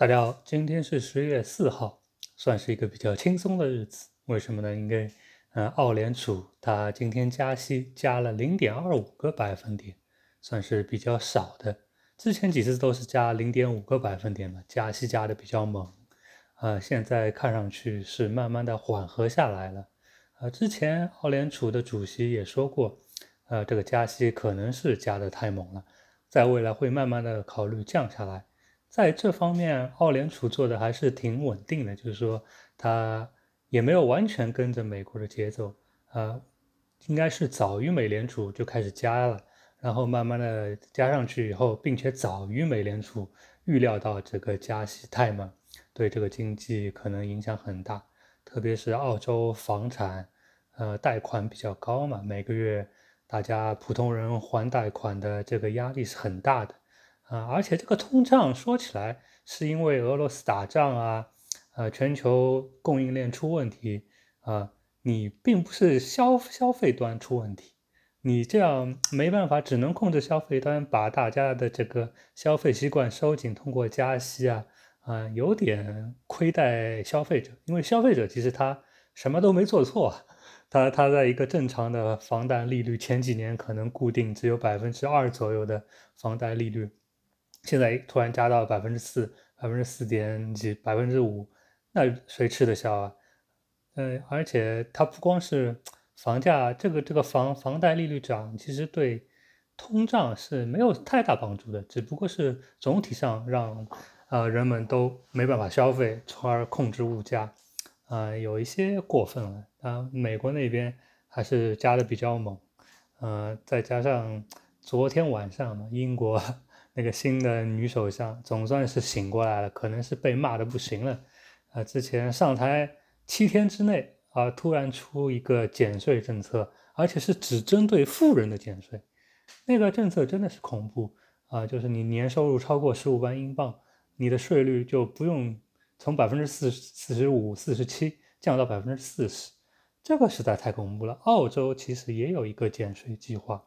大家好，今天是十月四号，算是一个比较轻松的日子。为什么呢？因为，嗯，澳联储它今天加息加了零点二五个百分点，算是比较少的。之前几次都是加零点五个百分点嘛，加息加的比较猛。啊，现在看上去是慢慢的缓和下来了。啊，之前澳联储的主席也说过，呃，这个加息可能是加的太猛了，在未来会慢慢的考虑降下来。在这方面，澳联储做的还是挺稳定的，就是说它也没有完全跟着美国的节奏，呃，应该是早于美联储就开始加了，然后慢慢的加上去以后，并且早于美联储预料到这个加息太猛，对这个经济可能影响很大，特别是澳洲房产，呃，贷款比较高嘛，每个月大家普通人还贷款的这个压力是很大的。啊，而且这个通胀说起来是因为俄罗斯打仗啊，呃，全球供应链出问题啊，你并不是消消费端出问题，你这样没办法，只能控制消费端，把大家的这个消费习惯收紧，通过加息啊，啊，有点亏待消费者，因为消费者其实他什么都没做错，他他在一个正常的房贷利率，前几年可能固定只有百分之二左右的房贷利率。现在突然加到百分之四、百分之四点几、百分之五，那谁吃得消啊？嗯，而且它不光是房价，这个这个房房贷利率涨，其实对通胀是没有太大帮助的，只不过是总体上让呃人们都没办法消费，从而控制物价，啊，有一些过分了。啊，美国那边还是加的比较猛，嗯，再加上昨天晚上英国。那个新的女首相总算是醒过来了，可能是被骂的不行了，啊，之前上台七天之内啊，突然出一个减税政策，而且是只针对富人的减税，那个政策真的是恐怖啊！就是你年收入超过十五万英镑，你的税率就不用从百分之四十四十五、四十七降到百分之四十，这个实在太恐怖了。澳洲其实也有一个减税计划，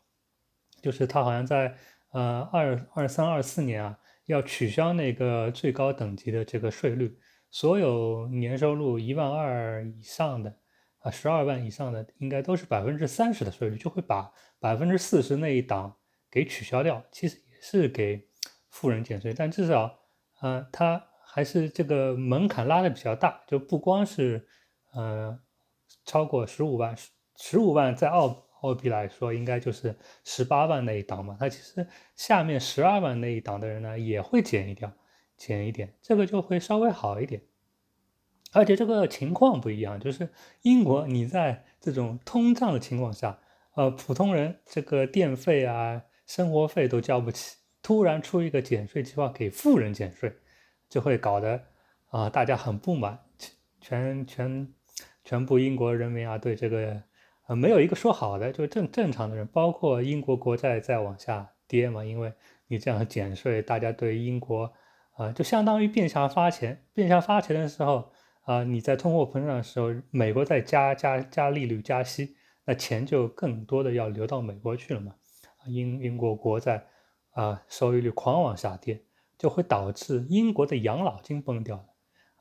就是他好像在。呃，二二三二四年啊，要取消那个最高等级的这个税率，所有年收入一万二以上的，啊，十二万以上的，应该都是百分之三十的税率，就会把百分之四十那一档给取消掉。其实也是给富人减税，但至少，呃，它还是这个门槛拉的比较大，就不光是，呃，超过十五万，十五万在澳。货币来说，应该就是十八万那一档嘛。它其实下面十二万那一档的人呢，也会减一掉，减一点，这个就会稍微好一点。而且这个情况不一样，就是英国你在这种通胀的情况下，呃，普通人这个电费啊、生活费都交不起，突然出一个减税计划给富人减税，就会搞得啊，大家很不满，全全全部英国人民啊对这个。没有一个说好的，就是正正常的人，包括英国国债在往下跌嘛，因为你这样减税，大家对英国啊，就相当于变相发钱，变相发钱的时候啊，你在通货膨胀的时候，美国在加加加利率加息，那钱就更多的要流到美国去了嘛，英英国国债啊收益率狂往下跌，就会导致英国的养老金崩掉了。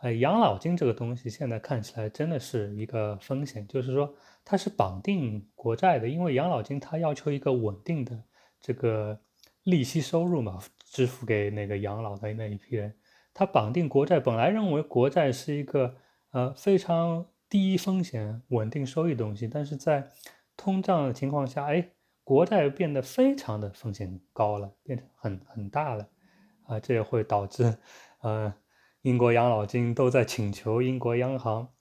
哎，养老金这个东西现在看起来真的是一个风险，就是说它是绑定国债的，因为养老金它要求一个稳定的这个利息收入嘛，支付给那个养老的那一批人。它绑定国债，本来认为国债是一个呃非常低风险、稳定收益的东西，但是在通胀的情况下，哎，国债变得非常的风险高了，变成很很大了，啊，这也会导致呃。英国养老金都在请求英国央行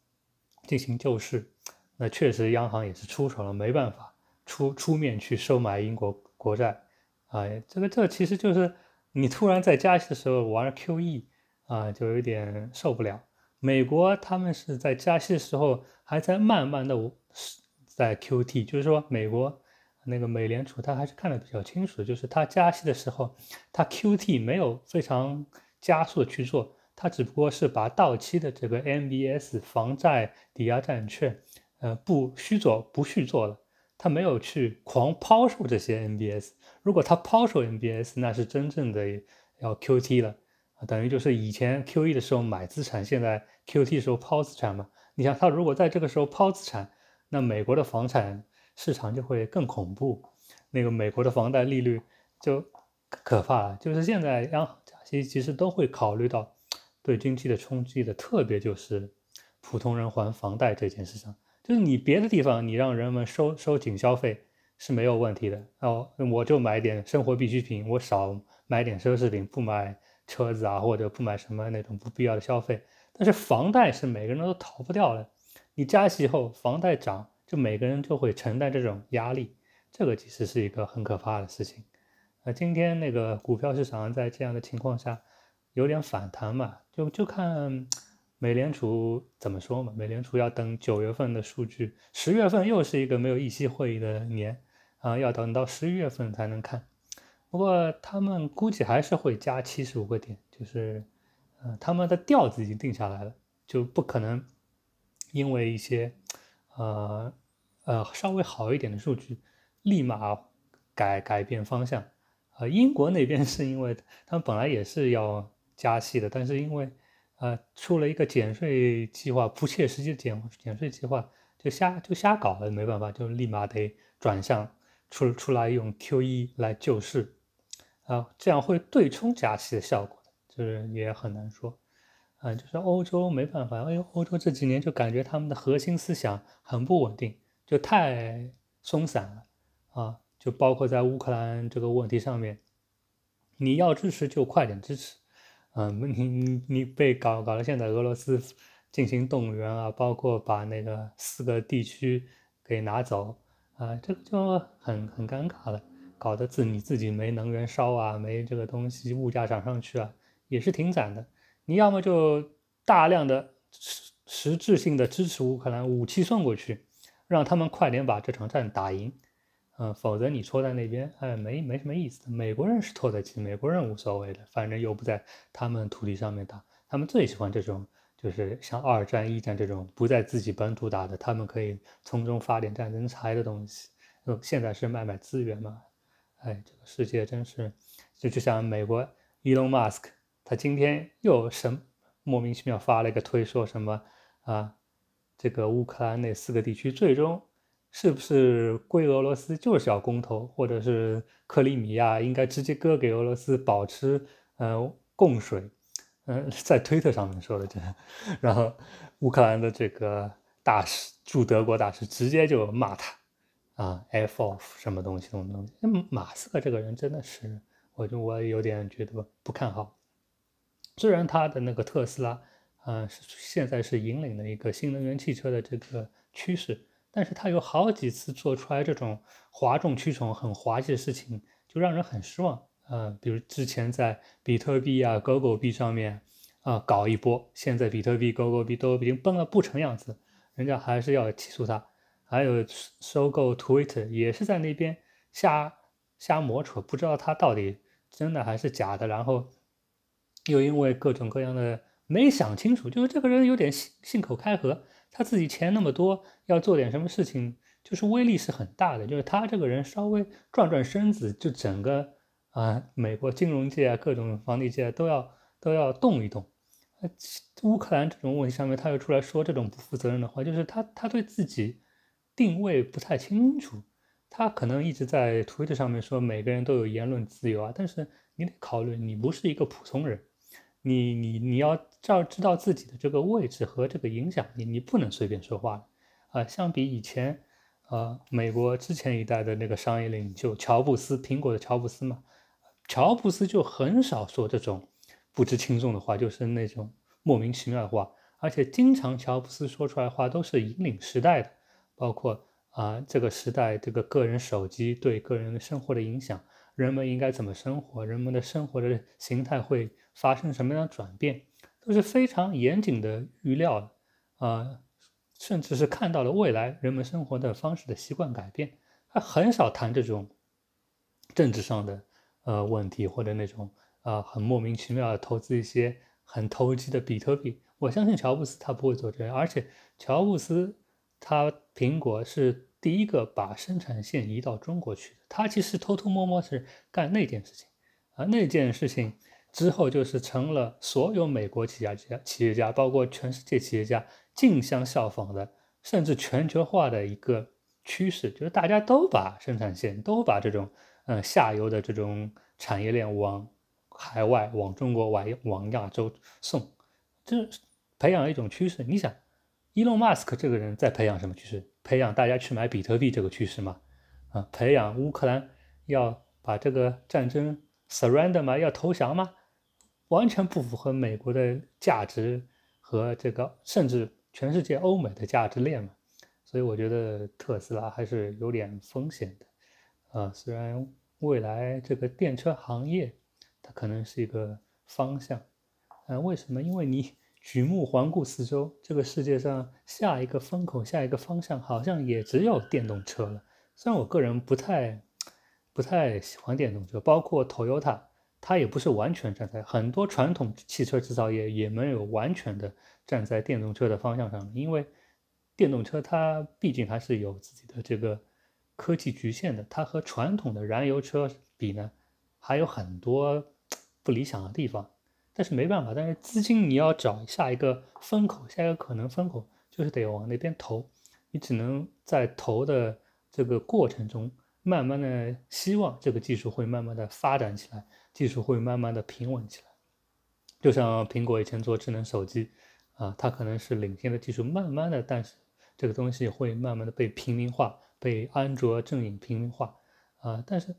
进行救市，那确实央行也是出手了，没办法出出面去收买英国国债啊。这个这其实就是你突然在加息的时候玩 QE 啊，就有点受不了。美国他们是在加息的时候还在慢慢的在 QT，就是说美国那个美联储他还是看得比较清楚，就是他加息的时候他 QT 没有非常加速去做。他只不过是把到期的这个 MBS 房债抵押债券，呃，不虚做不续做了，他没有去狂抛售这些 MBS。如果他抛售 MBS，那是真正的要 QT 了等于就是以前 QE 的时候买资产，现在 QT 的时候抛资产嘛。你想，他如果在这个时候抛资产，那美国的房产市场就会更恐怖，那个美国的房贷利率就可怕了。就是现在央行加息，其实都会考虑到。对经济的冲击的特别就是，普通人还房贷这件事上，就是你别的地方你让人们收收紧消费是没有问题的，哦，我就买点生活必需品，我少买点奢侈品，不买车子啊，或者不买什么那种不必要的消费。但是房贷是每个人都逃不掉的，你加息后房贷涨，就每个人就会承担这种压力，这个其实是一个很可怕的事情。那今天那个股票市场在这样的情况下。有点反弹吧，就就看美联储怎么说嘛。美联储要等九月份的数据，十月份又是一个没有议息会议的年，啊，要等到十一月份才能看。不过他们估计还是会加七十五个点，就是，呃，他们的调子已经定下来了，就不可能因为一些，呃，呃，稍微好一点的数据立马改改变方向。呃，英国那边是因为他们本来也是要。加息的，但是因为啊出了一个减税计划，不切实际的减减税计划，就瞎就瞎搞，了，没办法，就立马得转向出出来用 Q E 来救市啊，这样会对冲加息的效果，就是也很难说啊。就是欧洲没办法，哎呦，欧洲这几年就感觉他们的核心思想很不稳定，就太松散了啊，就包括在乌克兰这个问题上面，你要支持就快点支持。嗯，你你你被搞搞的现在俄罗斯进行动员啊，包括把那个四个地区给拿走啊，这个就很很尴尬了，搞得自你自己没能源烧啊，没这个东西，物价涨上去啊，也是挺惨的。你要么就大量的实实质性的支持乌克兰武器送过去，让他们快点把这场战打赢。嗯，否则你戳在那边，哎，没没什么意思。美国人是拖在，美国人无所谓的，反正又不在他们土地上面打，他们最喜欢这种，就是像二战、一战这种不在自己本土打的，他们可以从中发点战争财的东西。现在是卖卖资源嘛。哎，这个世界真是，就就像美国，Elon Musk，他今天又什莫名其妙发了一个推，说什么啊，这个乌克兰那四个地区最终。是不是归俄罗斯就是要公投，或者是克里米亚应该直接割给俄罗斯保持呃供水？嗯，在推特上面说的这，然后乌克兰的这个大使驻德国大使直接就骂他啊，f off 什么东西什么东西。马斯克这个人真的是，我就我有点觉得不看好，虽然他的那个特斯拉，嗯，现在是引领了一个新能源汽车的这个趋势。但是他有好几次做出来这种哗众取宠、很滑稽的事情，就让人很失望。呃，比如之前在比特币啊、狗狗币上面啊搞一波，现在比特币、狗狗币都已经崩了不成样子，人家还是要起诉他。还有收购 Twitter 也是在那边瞎瞎磨蹭，不知道他到底真的还是假的。然后又因为各种各样的没想清楚，就是这个人有点信信口开河。他自己钱那么多，要做点什么事情，就是威力是很大的。就是他这个人稍微转转身子，就整个啊，美国金融界啊，各种房地界都要都要动一动。乌克兰这种问题上面，他又出来说这种不负责任的话，就是他他对自己定位不太清楚。他可能一直在推特上面说每个人都有言论自由啊，但是你得考虑，你不是一个普通人。你你你要要知道自己的这个位置和这个影响力，你不能随便说话了啊！相比以前，呃，美国之前一代的那个商业领袖乔布斯，苹果的乔布斯嘛，乔布斯就很少说这种不知轻重的话，就是那种莫名其妙的话，而且经常乔布斯说出来的话都是引领时代的，包括啊这个时代这个个人手机对个人的生活的影响。人们应该怎么生活？人们的生活的形态会发生什么样的转变，都是非常严谨的预料的啊，甚至是看到了未来人们生活的方式的习惯改变。他很少谈这种政治上的呃问题，或者那种啊很莫名其妙的投资一些很投机的比特币。我相信乔布斯他不会做这样，而且乔布斯他苹果是。第一个把生产线移到中国去的，他其实偷偷摸摸是干那件事情啊，那件事情之后就是成了所有美国企业家、企业家，包括全世界企业家竞相效仿的，甚至全球化的一个趋势，就是大家都把生产线，都把这种嗯下游的这种产业链往海外、往中国、往往亚洲送，这培养一种趋势。你想，Elon Musk 这个人，在培养什么趋势？培养大家去买比特币这个趋势嘛，啊，培养乌克兰要把这个战争 surrender 嘛，要投降嘛，完全不符合美国的价值和这个甚至全世界欧美的价值链嘛，所以我觉得特斯拉还是有点风险的，啊，虽然未来这个电车行业它可能是一个方向，啊，为什么？因为你。举目环顾四周，这个世界上下一个风口、下一个方向，好像也只有电动车了。虽然我个人不太、不太喜欢电动车，包括 Toyota，它也不是完全站在很多传统汽车制造业也没有完全的站在电动车的方向上，因为电动车它毕竟它是有自己的这个科技局限的，它和传统的燃油车比呢，还有很多不理想的地方。但是没办法，但是资金你要找下一个风口，下一个可能风口就是得往那边投。你只能在投的这个过程中，慢慢的希望这个技术会慢慢的发展起来，技术会慢慢的平稳起来。就像苹果以前做智能手机，啊，它可能是领先的技术，慢慢的，但是这个东西会慢慢的被平民化，被安卓阵营平民化，啊，但是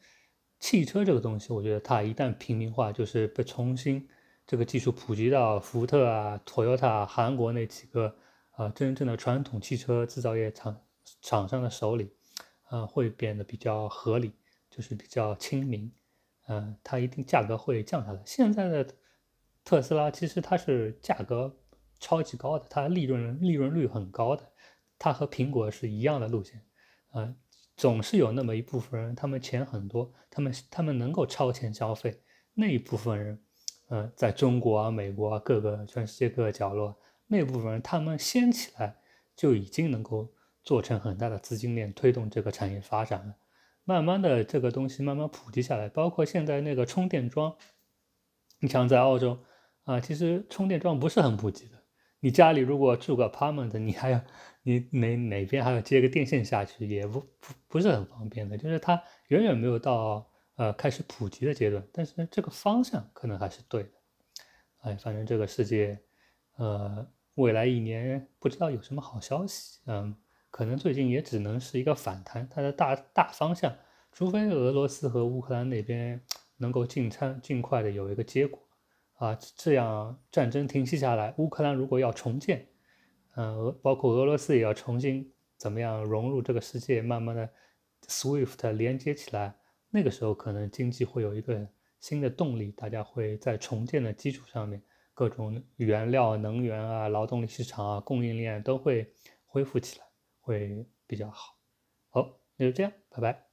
汽车这个东西，我觉得它一旦平民化，就是被重新。这个技术普及到福特啊、Toyota、韩国那几个啊真正的传统汽车制造业厂厂商的手里，啊，会变得比较合理，就是比较亲民，嗯，它一定价格会降下来。现在的特斯拉其实它是价格超级高的，它利润利润率很高的，它和苹果是一样的路线，嗯，总是有那么一部分人，他们钱很多，他们他们能够超前消费那一部分人。嗯，在中国啊、美国啊、各个全世界各个角落，那部分人他们先起来，就已经能够做成很大的资金链，推动这个产业发展了。慢慢的，这个东西慢慢普及下来，包括现在那个充电桩，你像在澳洲啊，其实充电桩不是很普及的。你家里如果住个 apartment，你还要你哪哪边还要接个电线下去，也不不不是很方便的，就是它远远没有到。呃，开始普及的阶段，但是这个方向可能还是对的。哎，反正这个世界，呃，未来一年不知道有什么好消息。嗯，可能最近也只能是一个反弹，它的大大方向，除非俄罗斯和乌克兰那边能够尽餐尽快的有一个结果，啊，这样战争停息下来，乌克兰如果要重建，嗯，俄包括俄罗斯也要重新怎么样融入这个世界，慢慢的，swift 连接起来。那个时候可能经济会有一个新的动力，大家会在重建的基础上面，各种原料、能源啊、劳动力市场啊、供应链都会恢复起来，会比较好。好，那就这样，拜拜。